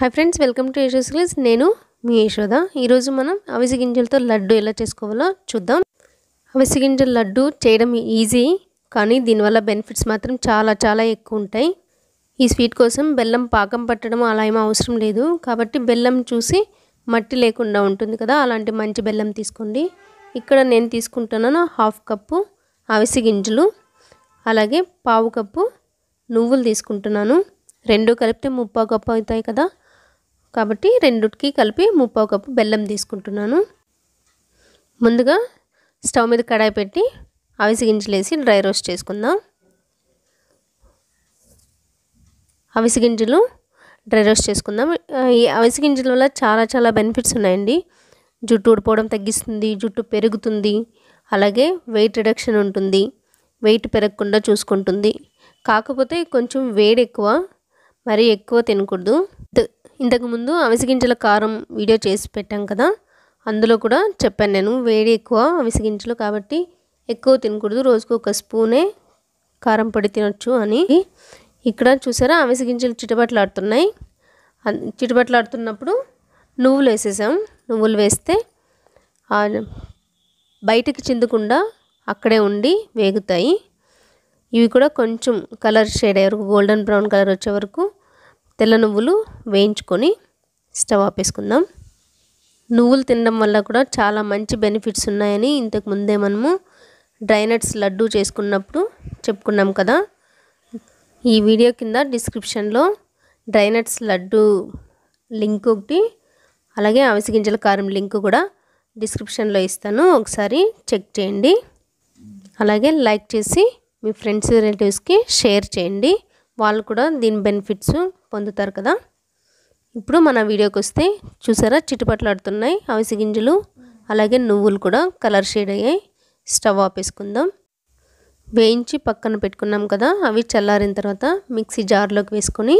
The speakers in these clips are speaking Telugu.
హాయ్ ఫ్రెండ్స్ వెల్కమ్ టు యశోస్ క్లీస్ నేను మీ యశోద ఈరోజు మనం అవిసి గింజలతో లడ్డు ఎలా చేసుకోవాలో చూద్దాం అవిసి గింజల లడ్డు చేయడం ఈజీ కానీ దీనివల్ల బెనిఫిట్స్ మాత్రం చాలా చాలా ఎక్కువ ఉంటాయి ఈ స్వీట్ కోసం బెల్లం పాకం పట్టడం అలా ఏమీ అవసరం లేదు కాబట్టి బెల్లం చూసి మట్టి లేకుండా ఉంటుంది కదా అలాంటి మంచి బెల్లం తీసుకోండి ఇక్కడ నేను తీసుకుంటున్నాను హాఫ్ కప్పు అవిసి గింజలు అలాగే పావు కప్పు నువ్వులు తీసుకుంటున్నాను రెండు కలిపితే ముప్పా కప్పు అవుతాయి కదా కాబట్టి రెండుకి కలిపి ముప్పావు కప్పు బెల్లం తీసుకుంటున్నాను ముందుగా స్టవ్ మీద కడాయి పెట్టి అవిసి గింజలేసి డ్రై రోస్ట్ చేసుకుందాం అవిసి గింజలు డ్రై రోస్ట్ చేసుకుందాం ఈ అవిసి గింజల వల్ల చాలా చాలా బెనిఫిట్స్ ఉన్నాయండి జుట్టు ఊడిపోవడం తగ్గిస్తుంది జుట్టు పెరుగుతుంది అలాగే వెయిట్ రిడక్షన్ ఉంటుంది వెయిట్ పెరగకుండా చూసుకుంటుంది కాకపోతే కొంచెం వేడి ఎక్కువ మరీ ఎక్కువ తినకూడదు ఇంతకుముందు అవిసగింజల కారం వీడియో చేసి పెట్టాం కదా అందులో కూడా చెప్పాను నేను వేడి ఎక్కువ అవిసిగింజలు కాబట్టి ఎక్కువ తినకూడదు రోజుకు ఒక స్పూనే కారం పొడి తినొచ్చు అని ఇక్కడ చూసారా అవిసిగింజలు చిటబట్లాడుతున్నాయి చిటబట్లాడుతున్నప్పుడు నువ్వులు వేసేసాం నువ్వులు వేస్తే బయటికి చిందకుండా అక్కడే ఉండి వేగుతాయి ఇవి కూడా కొంచెం కలర్ షేడ్ అయ్యే వరకు గోల్డెన్ బ్రౌన్ కలర్ వచ్చే వరకు తెల్ల నువ్వులు వేయించుకొని స్టవ్ ఆపేసుకుందాం నువ్వులు తినడం వల్ల కూడా చాలా మంచి బెనిఫిట్స్ ఉన్నాయని ఇంతకు ముందే మనము డ్రైనట్స్ లడ్డు చేసుకున్నప్పుడు చెప్పుకున్నాం కదా ఈ వీడియో కింద డిస్క్రిప్షన్లో డ్రైనట్స్ లడ్డు లింక్ ఒకటి అలాగే అవసగింజల కారం లింక్ కూడా డిస్క్రిప్షన్లో ఇస్తాను ఒకసారి చెక్ చేయండి అలాగే లైక్ చేసి మీ ఫ్రెండ్స్ రిలేటివ్స్కి షేర్ చేయండి వాళ్ళు కూడా దీని బెనిఫిట్స్ పొందుతారు కదా ఇప్పుడు మన వీడియోకి వస్తే చూసారా చిట్టుపట్లాడుతున్నాయి అవిసి గింజలు అలాగే నువ్వులు కూడా కలర్ షేడ్ అయ్యాయి స్టవ్ ఆపేసుకుందాం వేయించి పక్కన పెట్టుకున్నాం కదా అవి చల్లారిన తర్వాత మిక్సీ జార్లోకి వేసుకొని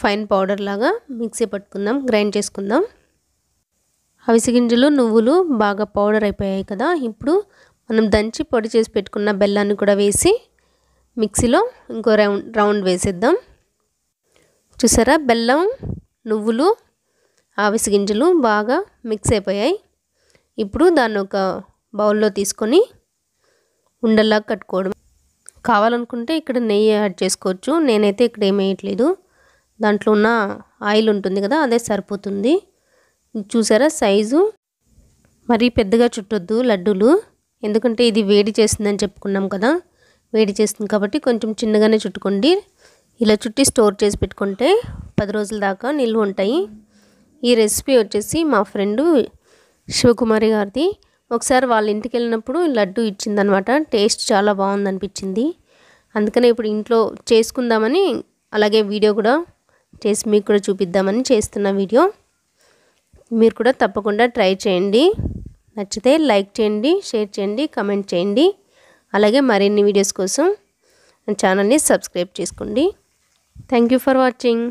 ఫైన్ పౌడర్ లాగా మిక్సీ పట్టుకుందాం గ్రైండ్ చేసుకుందాం అవిసి గింజలు నువ్వులు బాగా పౌడర్ అయిపోయాయి కదా ఇప్పుడు మనం దంచి పొడి చేసి పెట్టుకున్న బెల్లాన్ని కూడా వేసి మిక్సీలో ఇంకో రౌండ్ రౌండ్ వేసేద్దాం చూసారా బెల్లం నువ్వులు ఆవిసి గింజలు బాగా మిక్స్ అయిపోయాయి ఇప్పుడు దాన్ని ఒక బౌల్లో తీసుకొని ఉండల్లా కట్టుకోవడం కావాలనుకుంటే ఇక్కడ నెయ్యి యాడ్ చేసుకోవచ్చు నేనైతే ఇక్కడ ఏమేయట్లేదు దాంట్లో ఉన్న ఆయిల్ ఉంటుంది కదా అదే సరిపోతుంది చూసారా సైజు మరీ పెద్దగా చుట్టొద్దు లడ్డూలు ఎందుకంటే ఇది వేడి చేసిందని చెప్పుకున్నాం కదా వేడి చేస్తుంది కాబట్టి కొంచెం చిన్నగానే చుట్టుకోండి ఇలా చుట్టి స్టోర్ చేసి పెట్టుకుంటే పది రోజుల దాకా నిల్వ ఉంటాయి ఈ రెసిపీ వచ్చేసి మా ఫ్రెండు శివకుమారి గారిది ఒకసారి వాళ్ళ ఇంటికి వెళ్ళినప్పుడు లడ్డు ఇచ్చిందనమాట టేస్ట్ చాలా బాగుందనిపించింది అందుకనే ఇప్పుడు ఇంట్లో చేసుకుందామని అలాగే వీడియో కూడా చేసి మీకు కూడా చూపిద్దామని చేస్తున్న వీడియో మీరు కూడా తప్పకుండా ట్రై చేయండి నచ్చితే లైక్ చేయండి షేర్ చేయండి కమెంట్ చేయండి అలాగే మరిన్ని వీడియోస్ కోసం ఛానల్ని సబ్స్క్రైబ్ చేసుకోండి థ్యాంక్ యూ ఫర్ వాచింగ్